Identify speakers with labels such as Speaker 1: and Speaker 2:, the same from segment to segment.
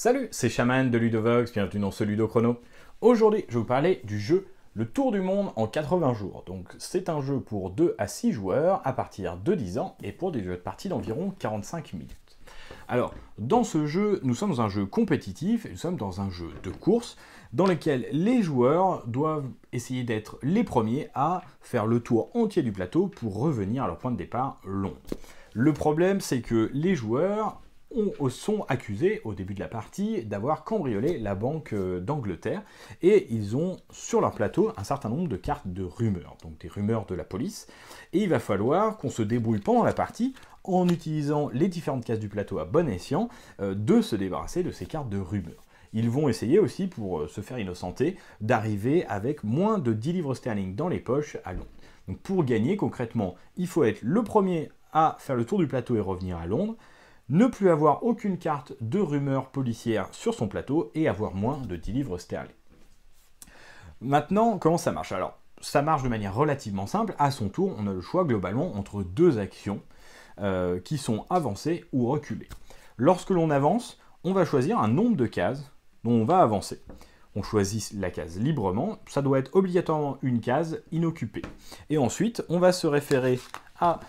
Speaker 1: Salut, c'est Chaman de Ludovox, bienvenue dans ce Ludo Chrono. Aujourd'hui, je vais vous parler du jeu Le Tour du Monde en 80 jours. Donc, c'est un jeu pour 2 à 6 joueurs à partir de 10 ans et pour des jeux de partie d'environ 45 minutes. Alors, dans ce jeu, nous sommes dans un jeu compétitif, nous sommes dans un jeu de course, dans lequel les joueurs doivent essayer d'être les premiers à faire le tour entier du plateau pour revenir à leur point de départ long. Le problème, c'est que les joueurs euh, sont accusés au début de la partie d'avoir cambriolé la Banque euh, d'Angleterre et ils ont sur leur plateau un certain nombre de cartes de rumeurs, donc des rumeurs de la police. Et il va falloir qu'on se débrouille pendant la partie en utilisant les différentes cases du plateau à bon escient euh, de se débarrasser de ces cartes de rumeurs. Ils vont essayer aussi, pour se faire innocenter, d'arriver avec moins de 10 livres sterling dans les poches à Londres. Donc pour gagner concrètement, il faut être le premier à faire le tour du plateau et revenir à Londres, ne plus avoir aucune carte de rumeur policière sur son plateau et avoir moins de 10 livres sterling. Maintenant, comment ça marche Alors, ça marche de manière relativement simple. À son tour, on a le choix globalement entre deux actions euh, qui sont avancées ou reculées. Lorsque l'on avance, on va choisir un nombre de cases dont on va avancer. On choisit la case librement, ça doit être obligatoirement une case inoccupée. Et ensuite, on va se référer à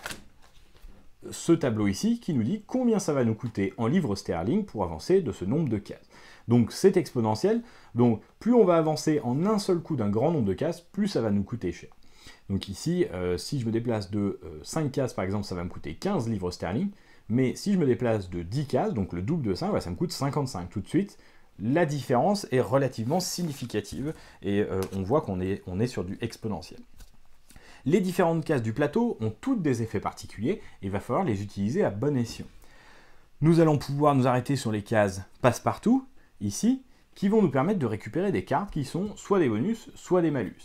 Speaker 1: ce tableau ici qui nous dit combien ça va nous coûter en livres sterling pour avancer de ce nombre de cases. Donc c'est exponentiel, donc plus on va avancer en un seul coup d'un grand nombre de cases, plus ça va nous coûter cher. Donc ici, euh, si je me déplace de 5 euh, cases par exemple, ça va me coûter 15 livres sterling, mais si je me déplace de 10 cases, donc le double de 5, ça me coûte 55 tout de suite, la différence est relativement significative et euh, on voit qu'on est, on est sur du exponentiel. Les différentes cases du plateau ont toutes des effets particuliers et il va falloir les utiliser à bon escient. Nous allons pouvoir nous arrêter sur les cases passe-partout, ici, qui vont nous permettre de récupérer des cartes qui sont soit des bonus, soit des malus.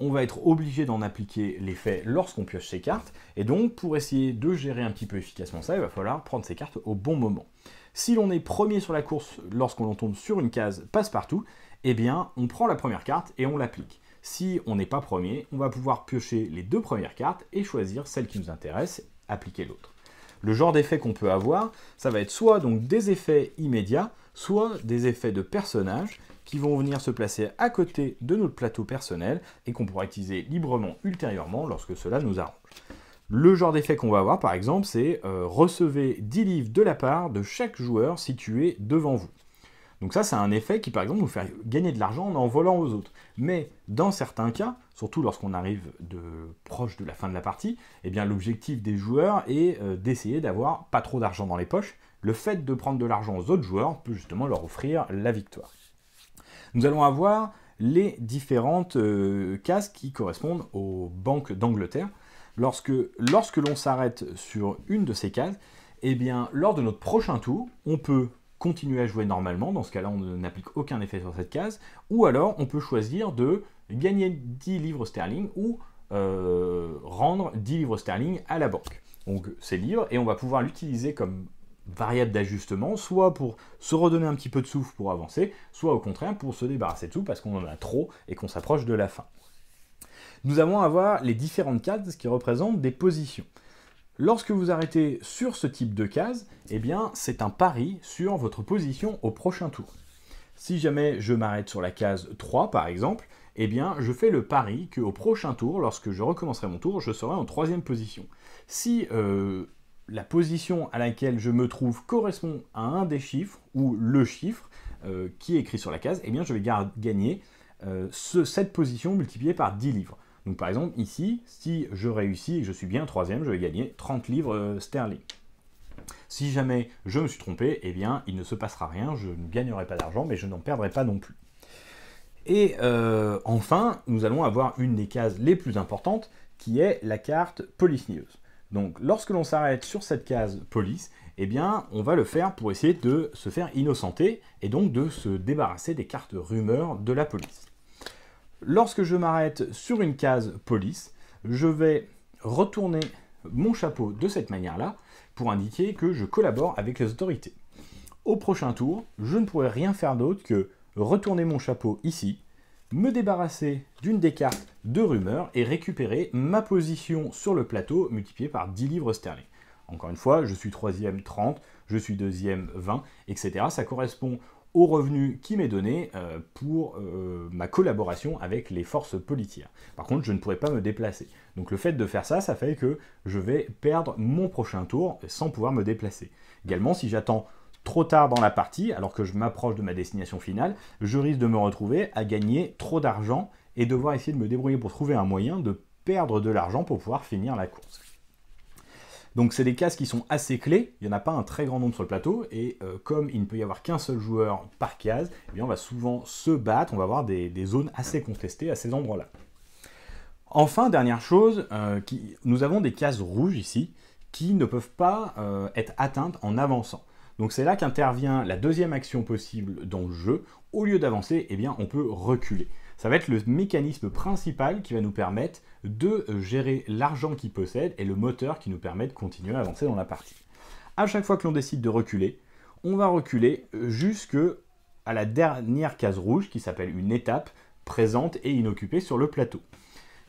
Speaker 1: On va être obligé d'en appliquer l'effet lorsqu'on pioche ces cartes, et donc pour essayer de gérer un petit peu efficacement ça, il va falloir prendre ces cartes au bon moment. Si l'on est premier sur la course lorsqu'on tombe sur une case passe-partout, eh bien on prend la première carte et on l'applique. Si on n'est pas premier, on va pouvoir piocher les deux premières cartes et choisir celle qui nous intéresse, appliquer l'autre. Le genre d'effet qu'on peut avoir, ça va être soit donc des effets immédiats, soit des effets de personnages qui vont venir se placer à côté de notre plateau personnel et qu'on pourra utiliser librement ultérieurement lorsque cela nous arrange. Le genre d'effet qu'on va avoir par exemple, c'est euh, recevez 10 livres de la part de chaque joueur situé devant vous. Donc ça, c'est un effet qui, par exemple, vous fait gagner de l'argent en en volant aux autres. Mais dans certains cas, surtout lorsqu'on arrive de proche de la fin de la partie, eh bien l'objectif des joueurs est euh, d'essayer d'avoir pas trop d'argent dans les poches. Le fait de prendre de l'argent aux autres joueurs peut justement leur offrir la victoire. Nous allons avoir les différentes euh, cases qui correspondent aux banques d'Angleterre. Lorsque, lorsque l'on s'arrête sur une de ces cases, eh bien, lors de notre prochain tour, on peut continuer à jouer normalement, dans ce cas-là on n'applique aucun effet sur cette case, ou alors on peut choisir de gagner 10 livres sterling ou euh, rendre 10 livres sterling à la banque. Donc c'est libre et on va pouvoir l'utiliser comme variable d'ajustement, soit pour se redonner un petit peu de souffle pour avancer, soit au contraire pour se débarrasser de tout parce qu'on en a trop et qu'on s'approche de la fin. Nous allons avoir les différentes cases qui représentent des positions. Lorsque vous arrêtez sur ce type de case, eh bien, c'est un pari sur votre position au prochain tour. Si jamais je m'arrête sur la case 3, par exemple, eh bien, je fais le pari qu'au prochain tour, lorsque je recommencerai mon tour, je serai en troisième position. Si euh, la position à laquelle je me trouve correspond à un des chiffres, ou le chiffre euh, qui est écrit sur la case, eh bien, je vais gagner euh, cette position multipliée par 10 livres. Donc par exemple, ici, si je réussis et que je suis bien troisième, je vais gagner 30 livres euh, sterling. Si jamais je me suis trompé, eh bien, il ne se passera rien, je ne gagnerai pas d'argent, mais je n'en perdrai pas non plus. Et euh, enfin, nous allons avoir une des cases les plus importantes, qui est la carte police news. Donc lorsque l'on s'arrête sur cette case police, eh bien on va le faire pour essayer de se faire innocenter et donc de se débarrasser des cartes rumeurs de la police. Lorsque je m'arrête sur une case police, je vais retourner mon chapeau de cette manière-là pour indiquer que je collabore avec les autorités. Au prochain tour, je ne pourrai rien faire d'autre que retourner mon chapeau ici, me débarrasser d'une des cartes de rumeur et récupérer ma position sur le plateau multipliée par 10 livres sterling. Encore une fois, je suis troisième 30, je suis deuxième 20, etc. Ça correspond au revenu qui m'est donné euh, pour euh, ma collaboration avec les forces policières. Par contre, je ne pourrais pas me déplacer. Donc le fait de faire ça, ça fait que je vais perdre mon prochain tour sans pouvoir me déplacer. Également, si j'attends trop tard dans la partie, alors que je m'approche de ma destination finale, je risque de me retrouver à gagner trop d'argent et devoir essayer de me débrouiller pour trouver un moyen de perdre de l'argent pour pouvoir finir la course. Donc c'est des cases qui sont assez clés, il n'y en a pas un très grand nombre sur le plateau, et euh, comme il ne peut y avoir qu'un seul joueur par case, eh bien on va souvent se battre, on va avoir des, zones assez contestées à ces endroits-là. Enfin, dernière chose, euh, nous avons des cases rouges ici, qui ne peuvent pas euh, être atteintes en avançant. Donc c'est là qu'intervient la deuxième action possible dans le jeu. Au lieu d'avancer, eh bien on peut reculer. Ça va être le mécanisme principal qui va nous permettre de euh, gérer l'argent qu'il possède et le moteur qui nous permet de continuer à avancer dans la partie. À chaque fois que l'on décide de reculer, on va reculer euh, jusque à la dernière case rouge qui s'appelle une étape présente et inoccupée sur le plateau.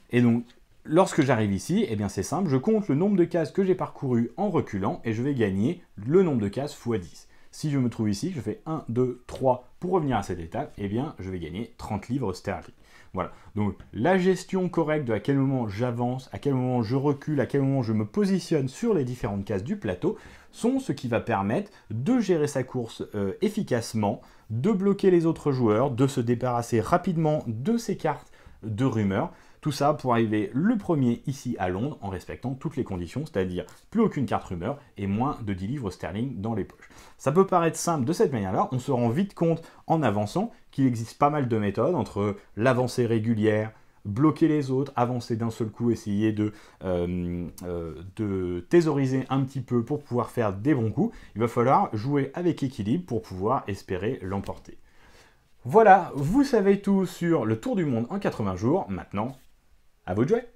Speaker 1: Et donc, lorsque j'arrive ici, eh bien c'est simple, je compte le nombre de cases que j'ai parcourues en reculant et je vais gagner le nombre de cases x 10. Si je me trouve ici, je fais 1, 2, 3 pour revenir à cette étape, eh bien, je vais gagner 30 livres sterling. Voilà. Donc, la gestion correcte de à quel moment j'avance, à quel moment je recule, à quel moment je me positionne sur les différentes cases du plateau, sont ce qui va permettre de gérer sa course euh, efficacement, de bloquer les autres joueurs, de se débarrasser rapidement de ses cartes de rumeurs tout ça pour arriver le premier ici à Londres en respectant toutes les conditions, c'est-à-dire plus aucune carte rumeur et moins de 10 livres sterling dans les poches. Ça peut paraître simple de cette manière-là, on se rend vite compte en avançant qu'il existe pas mal de méthodes entre l'avancée régulière, bloquer les autres, avancer d'un seul coup, essayer de, euh, euh, de thésauriser un petit peu pour pouvoir faire des bons coups. Il va falloir jouer avec équilibre pour pouvoir espérer l'emporter. Voilà, vous savez tout sur le tour du monde en 80 jours. Maintenant, à vous de jouer